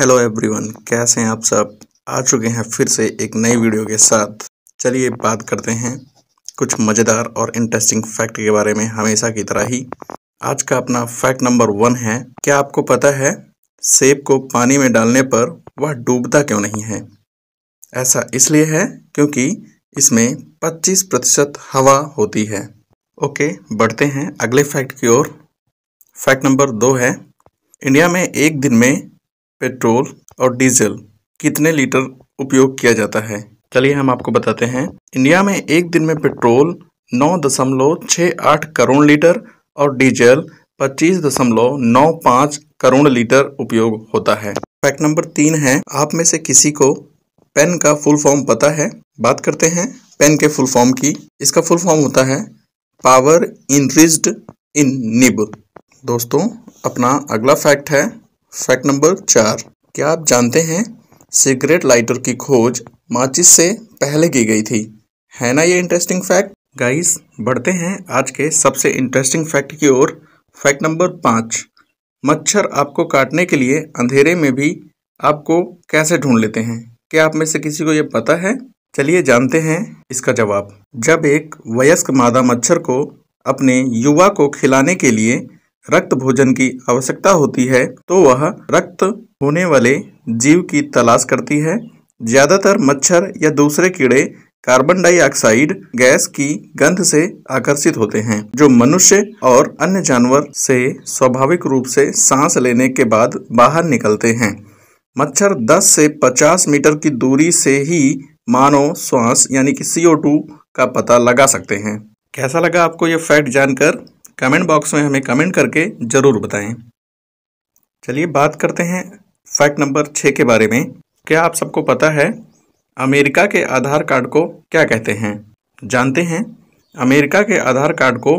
hello everyone कैसे हैं आप सब आ चुके हैं फिर से एक नई वीडियो के साथ चलिए बात करते हैं कुछ मज़ेदार और इंटरेस्टिंग फैक्ट के बारे में हमेशा की तरह ही आज का अपना फैक्ट नंबर वन है क्या आपको पता है सेब को पानी में डालने पर वह डूबता क्यों नहीं है ऐसा इसलिए है क्योंकि इसमें पच्चीस प्रतिशत हवा होती है ओके बढ़ते हैं अगले फैक्ट की ओर फैक्ट नंबर दो है इंडिया में एक दिन में पेट्रोल और डीजल कितने लीटर उपयोग किया जाता है चलिए हम आपको बताते हैं इंडिया में एक दिन में पेट्रोल नौ दशमलव छः आठ करोड़ लीटर और डीजल पच्चीस दशमलव नौ पाँच करोड़ लीटर उपयोग होता है फैक्ट नंबर तीन है आप में से किसी को पेन का फुल फॉर्म पता है बात करते हैं पेन के फुल फॉर्म की इसका फुल फॉर्म होता है पावर इनरिज्ड इन निब दोस्तों अपना अगला फैक्ट है फैक्ट नंबर चार क्या आप जानते हैं सिगरेट लाइटर की खोज माचिस से पहले की गई थी है ना ये इंटरेस्टिंग फैक्ट गाइस बढ़ते हैं आज के सबसे इंटरेस्टिंग फैक्ट की ओर फैक्ट नंबर पाँच मच्छर आपको काटने के लिए अंधेरे में भी आपको कैसे ढूंढ लेते हैं क्या आप में से किसी को ये पता है चलिए जानते हैं इसका जवाब जब एक वयस्क मादा मच्छर को अपने युवा को खिलाने के लिए रक्त भोजन की आवश्यकता होती है तो वह रक्त होने वाले जीव की तलाश करती है ज़्यादातर मच्छर या दूसरे कीड़े कार्बन डाइऑक्साइड गैस की गंध से आकर्षित होते हैं जो मनुष्य और अन्य जानवर से स्वाभाविक रूप से सांस लेने के बाद बाहर निकलते हैं मच्छर 10 से 50 मीटर की दूरी से ही मानव श्वास यानी कि CO2 का पता लगा सकते हैं कैसा लगा आपको ये फैक्ट जानकर कमेंट बॉक्स में हमें कमेंट करके ज़रूर बताएं चलिए बात करते हैं फैक्ट नंबर छः के बारे में क्या आप सबको पता है अमेरिका के आधार कार्ड को क्या कहते हैं जानते हैं अमेरिका के आधार कार्ड को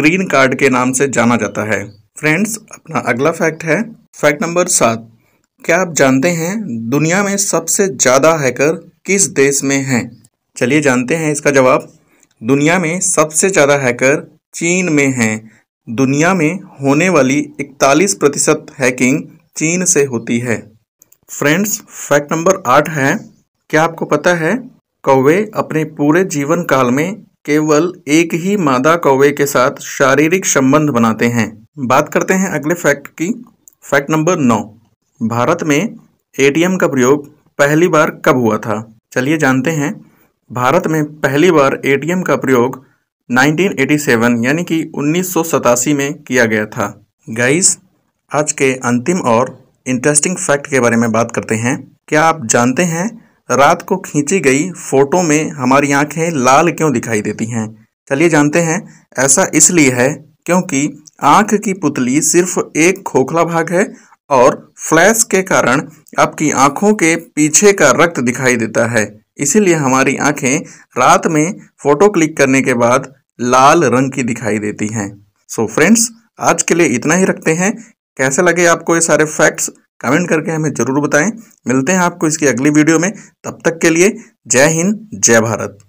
ग्रीन कार्ड के नाम से जाना जाता है फ्रेंड्स अपना अगला फैक्ट है फैक्ट नंबर सात क्या आप जानते हैं दुनिया में सबसे ज़्यादा हैकर किस देश में हैं चलिए जानते हैं इसका जवाब दुनिया में सबसे ज़्यादा हैकर चीन में हैं दुनिया में होने वाली 41 प्रतिशत हैकिंग चीन से होती है फ्रेंड्स फैक्ट नंबर आठ है क्या आपको पता है कौवे अपने पूरे जीवन काल में केवल एक ही मादा कौवे के साथ शारीरिक संबंध बनाते हैं बात करते हैं अगले फैक्ट की फैक्ट नंबर नौ भारत में एटीएम का प्रयोग पहली बार कब हुआ था चलिए जानते हैं भारत में पहली बार एटीएम का प्रयोग 1987 यानी कि उन्नीस में किया गया था गाइस आज के अंतिम और इंटरेस्टिंग फैक्ट के बारे में बात करते हैं क्या आप जानते हैं रात को खींची गई फोटो में हमारी आंखें लाल क्यों दिखाई देती हैं चलिए जानते हैं ऐसा इसलिए है क्योंकि आंख की पुतली सिर्फ एक खोखला भाग है और फ्लैश के कारण आपकी आंखों के पीछे का रक्त दिखाई देता है इसीलिए हमारी आंखें रात में फोटो क्लिक करने के बाद लाल रंग की दिखाई देती हैं सो फ्रेंड्स आज के लिए इतना ही रखते हैं कैसे लगे आपको ये सारे फैक्ट्स कमेंट करके हमें ज़रूर बताएं मिलते हैं आपको इसकी अगली वीडियो में तब तक के लिए जय हिंद जय भारत